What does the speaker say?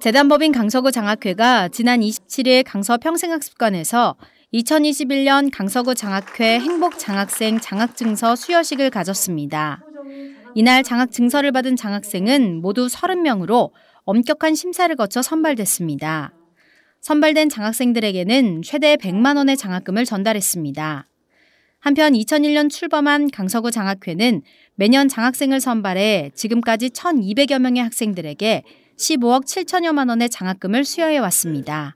재단법인 강서구 장학회가 지난 27일 강서 평생학습관에서 2021년 강서구 장학회 행복장학생 장학증서 수여식을 가졌습니다. 이날 장학증서를 받은 장학생은 모두 30명으로 엄격한 심사를 거쳐 선발됐습니다. 선발된 장학생들에게는 최대 100만 원의 장학금을 전달했습니다. 한편 2001년 출범한 강서구 장학회는 매년 장학생을 선발해 지금까지 1,200여 명의 학생들에게 15억 7천여만 원의 장학금을 수여해 왔습니다.